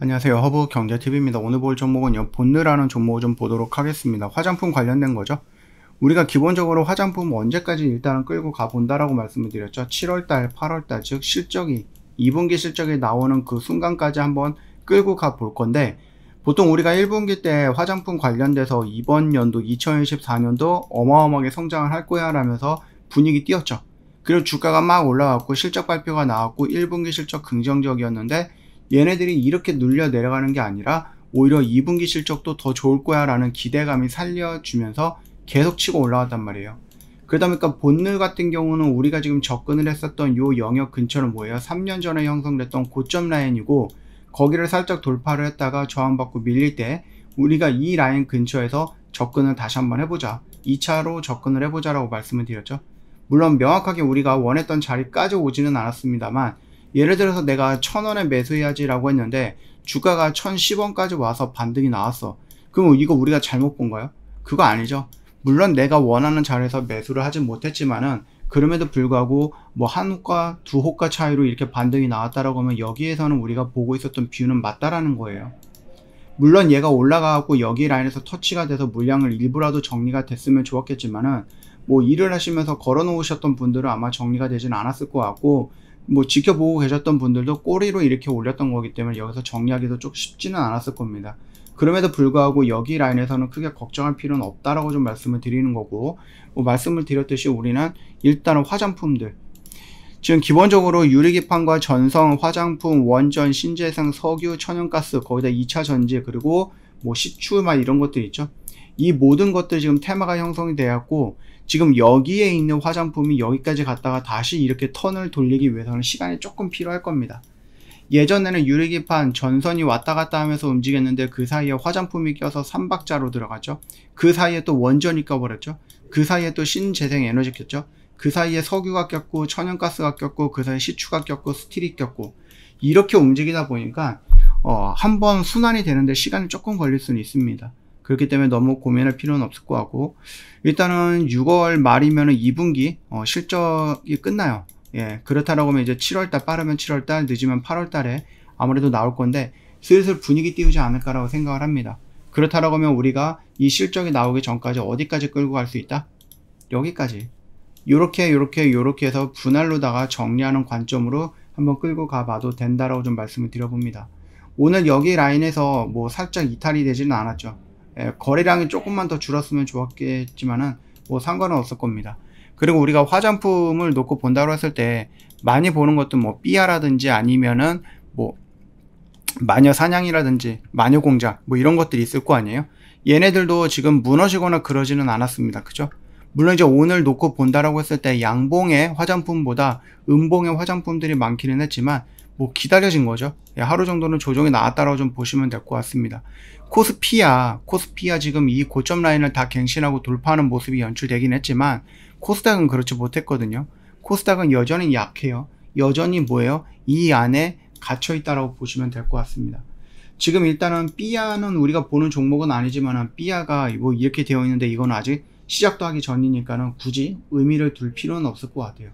안녕하세요. 허브 경제TV입니다. 오늘 볼 종목은요. 본느라는 종목을 좀 보도록 하겠습니다. 화장품 관련된 거죠. 우리가 기본적으로 화장품 언제까지 일단은 끌고 가본다라고 말씀을 드렸죠. 7월달, 8월달 즉 실적이 2분기 실적이 나오는 그 순간까지 한번 끌고 가 볼 건데 보통 우리가 1분기 때 화장품 관련돼서 이번 연도 2024년도 어마어마하게 성장을 할 거야 라면서 분위기 띄었죠. 그리고 주가가 막 올라왔고 실적 발표가 나왔고 1분기 실적 긍정적이었는데 얘네들이 이렇게 눌려 내려가는 게 아니라 오히려 2분기 실적도 더 좋을 거야 라는 기대감이 살려주면서 계속 치고 올라왔단 말이에요. 그러다 보니까 본늘 같은 경우는 우리가 지금 접근을 했었던 이 영역 근처는 뭐예요? 3년 전에 형성됐던 고점 라인이고 거기를 살짝 돌파를 했다가 저항받고 밀릴 때 우리가 이 라인 근처에서 접근을 다시 한번 해보자. 2차로 접근을 해보자 라고 말씀을 드렸죠. 물론 명확하게 우리가 원했던 자리까지 오지는 않았습니다만 예를 들어서 내가 천원에 매수해야지라고 했는데 주가가 1 1 0원까지 와서 반등이 나왔어. 그럼 이거 우리가 잘못 본 거예요? 그거 아니죠. 물론 내가 원하는 자리에서 매수를 하진 못했지만은 그럼에도 불구하고 뭐 한 호가 두 호가 차이로 이렇게 반등이 나왔다라고 하면 여기에서는 우리가 보고 있었던 비유는 맞다라는 거예요. 물론 얘가 올라가고 여기 라인에서 터치가 돼서 물량을 일부라도 정리가 됐으면 좋았겠지만은 뭐 일을 하시면서 걸어 놓으셨던 분들은 아마 정리가 되진 않았을 것 같고 뭐 지켜보고 계셨던 분들도 꼬리로 이렇게 올렸던 거기 때문에 여기서 정리하기도 좀 쉽지는 않았을 겁니다. 그럼에도 불구하고 여기 라인에서는 크게 걱정할 필요는 없다라고 좀 말씀을 드리는 거고 뭐 말씀을 드렸듯이 우리는 일단은 화장품들 지금 기본적으로 유리기판과 전성, 화장품, 원전, 신재생, 석유, 천연가스 거기다 2차 전지 그리고 뭐 시추 막 이런 것들 있죠 이 모든 것들 지금 테마가 형성이 되었고 지금 여기에 있는 화장품이 여기까지 갔다가 다시 이렇게 턴을 돌리기 위해서는 시간이 조금 필요할 겁니다. 예전에는 유리기판 전선이 왔다 갔다 하면서 움직였는데 그 사이에 화장품이 껴서 3박자로 들어갔죠. 그 사이에 또 원전이 껴버렸죠. 그 사이에 또 신재생 에너지 꼈죠. 그 사이에 석유가 꼈고 천연가스가 꼈고 그 사이에 시추가 꼈고 스틸이 꼈고 이렇게 움직이다 보니까 어, 한번 순환이 되는데 시간이 조금 걸릴 수는 있습니다. 그렇기 때문에 너무 고민할 필요는 없을 것 같고 일단은 6월 말이면 2분기 어, 실적이 끝나요. 예, 그렇다라고 하면 이제 7월달 빠르면 7월달 늦으면 8월달에 아무래도 나올 건데 슬슬 분위기 띄우지 않을까라고 생각을 합니다. 그렇다라고 하면 우리가 이 실적이 나오기 전까지 어디까지 끌고 갈 수 있다? 여기까지. 요렇게 요렇게 요렇게 해서 분할로다가 정리하는 관점으로 한번 끌고 가봐도 된다라고 좀 말씀을 드려봅니다. 오늘 여기 라인에서 뭐 살짝 이탈이 되지는 않았죠. 예, 거래량이 조금만 더 줄었으면 좋았겠지만은 뭐 상관은 없을 겁니다. 그리고 우리가 화장품을 놓고 본다고 했을 때 많이 보는 것도 뭐 삐아라든지 아니면은 뭐 마녀 사냥이라든지 마녀 공장 뭐 이런 것들이 있을 거 아니에요. 얘네들도 지금 무너지거나 그러지는 않았습니다. 그죠? 물론 이제 오늘 놓고 본다라고 했을 때 양봉의 화장품보다 음봉의 화장품들이 많기는 했지만 뭐 기다려진 거죠. 예, 하루 정도는 조정이 나왔다라고 좀 보시면 될 것 같습니다. 코스피야, 코스피야 지금 이 고점 라인을 다 갱신하고 돌파하는 모습이 연출되긴 했지만 코스닥은 그렇지 못했거든요. 코스닥은 여전히 약해요. 여전히 뭐예요? 이 안에 갇혀 있다라고 보시면 될 것 같습니다. 지금 일단은 삐아는 우리가 보는 종목은 아니지만 삐아가 뭐 이렇게 되어 있는데 이건 아직 시작도 하기 전이니까는 굳이 의미를 둘 필요는 없을 것 같아요.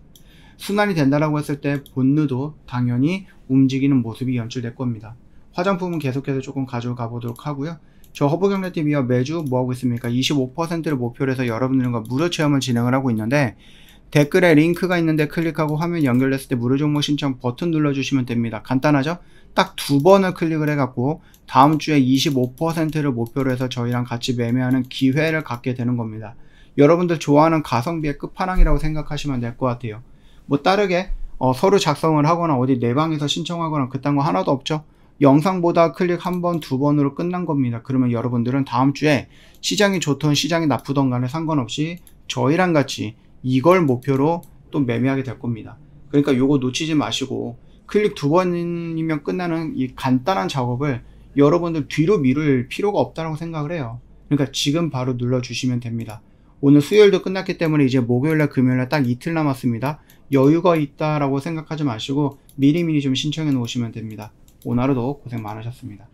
순환이 된다라고 했을 때 본느도 당연히 움직이는 모습이 연출될 겁니다. 화장품은 계속해서 조금 가져가 보도록 하고요. 저 허브경제TV와 매주 뭐하고 있습니까? 25%를 목표로 해서 여러분들과 무료 체험을 진행을 하고 있는데 댓글에 링크가 있는데 클릭하고 화면 연결됐을 때 무료 종목 신청 버튼 눌러주시면 됩니다. 간단하죠? 딱 두 번을 클릭을 해갖고 다음 주에 25%를 목표로 해서 저희랑 같이 매매하는 기회를 갖게 되는 겁니다. 여러분들 좋아하는 가성비의 끝판왕이라고 생각하시면 될 것 같아요. 뭐 따르게 어, 서류 작성을 하거나 어디 내방에서 신청하거나 그딴 거 하나도 없죠. 영상보다 클릭 한 번, 두 번으로 끝난 겁니다. 그러면 여러분들은 다음 주에 시장이 좋던 시장이 나쁘던 간에 상관없이 저희랑 같이 이걸 목표로 또 매매하게 될 겁니다. 그러니까 요거 놓치지 마시고 클릭 두 번이면 끝나는 이 간단한 작업을 여러분들 뒤로 미룰 필요가 없다고 생각을 해요. 그러니까 지금 바로 눌러주시면 됩니다. 오늘 수요일도 끝났기 때문에 이제 목요일날 금요일날 딱 이틀 남았습니다. 여유가 있다라고 생각하지 마시고 미리미리 좀 신청해 놓으시면 됩니다. 오늘 하루도 고생 많으셨습니다.